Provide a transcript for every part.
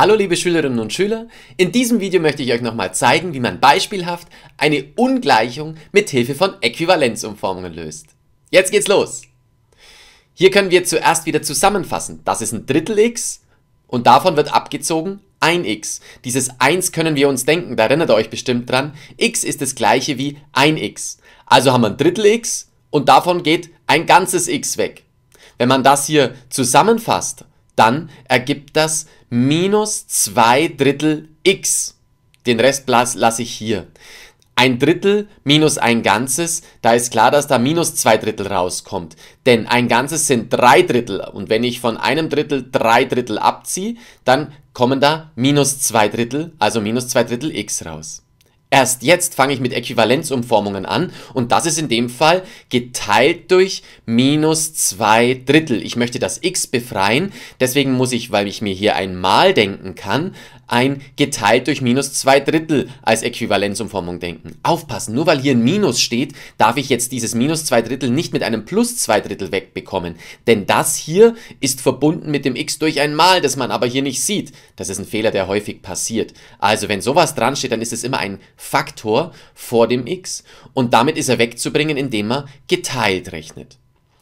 Hallo liebe Schülerinnen und Schüler, in diesem Video möchte ich euch nochmal zeigen, wie man beispielhaft eine Ungleichung mit Hilfe von Äquivalenzumformungen löst. Jetzt geht's los! Hier können wir zuerst wieder zusammenfassen. Das ist ein Drittel x und davon wird abgezogen ein x. Dieses 1 können wir uns denken, da erinnert ihr euch bestimmt dran. x ist das gleiche wie ein x. Also haben wir ein Drittel x und davon geht ein ganzes x weg. Wenn man das hier zusammenfasst, dann ergibt das minus 2 Drittel x. Den Rest lasse ich hier. Ein Drittel minus ein Ganzes, da ist klar, dass da minus zwei Drittel rauskommt. Denn ein Ganzes sind drei Drittel. Und wenn ich von einem Drittel drei Drittel abziehe, dann kommen da minus zwei Drittel, also minus zwei Drittel x raus. Erst jetzt fange ich mit Äquivalenzumformungen an und das ist in dem Fall geteilt durch minus 2 Drittel. Ich möchte das x befreien, deswegen muss ich, weil ich mir hier ein Mal denken kann, ein geteilt durch minus 2 Drittel als Äquivalenzumformung denken. Aufpassen, nur weil hier ein Minus steht, darf ich jetzt dieses minus 2 Drittel nicht mit einem plus 2 Drittel wegbekommen, denn das hier ist verbunden mit dem x durch ein Mal, das man aber hier nicht sieht. Das ist ein Fehler, der häufig passiert. Also wenn sowas dran steht, dann ist es immer ein Faktor vor dem x und damit ist er wegzubringen, indem er geteilt rechnet.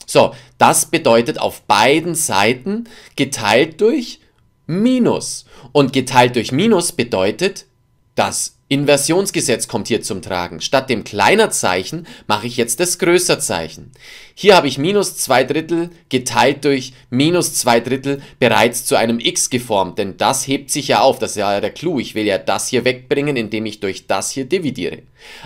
So, das bedeutet auf beiden Seiten geteilt durch Minus. Und geteilt durch Minus bedeutet, dass Inversionsgesetz kommt hier zum Tragen. Statt dem kleiner Zeichen mache ich jetzt das größer Zeichen. Hier habe ich minus 2 Drittel geteilt durch minus 2 Drittel bereits zu einem x geformt, denn das hebt sich ja auf, das ist ja der Clou. Ich will ja das hier wegbringen, indem ich durch das hier dividiere.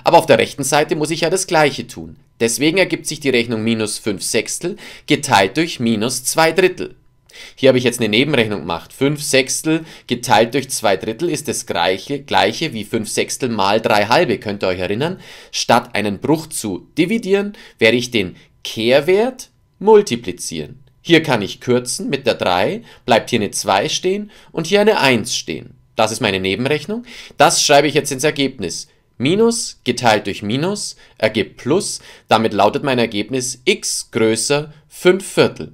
Aber auf der rechten Seite muss ich ja das gleiche tun. Deswegen ergibt sich die Rechnung minus 5 Sechstel geteilt durch minus 2 Drittel. Hier habe ich jetzt eine Nebenrechnung gemacht. 5 Sechstel geteilt durch 2 Drittel ist das gleiche, gleiche wie 5 Sechstel mal 3 halbe, könnt ihr euch erinnern. Statt einen Bruch zu dividieren, werde ich den Kehrwert multiplizieren. Hier kann ich kürzen mit der 3, bleibt hier eine 2 stehen und hier eine 1 stehen. Das ist meine Nebenrechnung. Das schreibe ich jetzt ins Ergebnis. Minus geteilt durch Minus ergibt Plus. Damit lautet mein Ergebnis x größer 5 Viertel.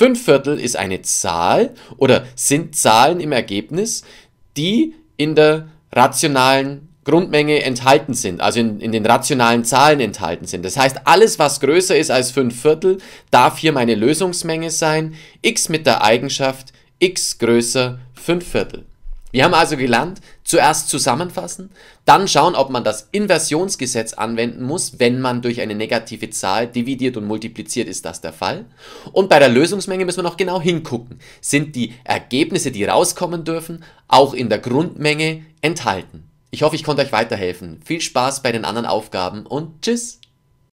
Fünf Viertel ist eine Zahl oder sind Zahlen im Ergebnis, die in der rationalen Grundmenge enthalten sind, also in, in, den rationalen Zahlen enthalten sind. Das heißt, alles, was größer ist als 5 Viertel, darf hier meine Lösungsmenge sein, x mit der Eigenschaft x größer 5 Viertel. Wir haben also gelernt, zuerst zusammenfassen, dann schauen, ob man das Inversionsgesetz anwenden muss, wenn man durch eine negative Zahl dividiert und multipliziert, ist das der Fall. Und bei der Lösungsmenge müssen wir noch genau hingucken, sind die Ergebnisse, die rauskommen dürfen, auch in der Grundmenge enthalten. Ich hoffe, ich konnte euch weiterhelfen. Viel Spaß bei den anderen Aufgaben und tschüss!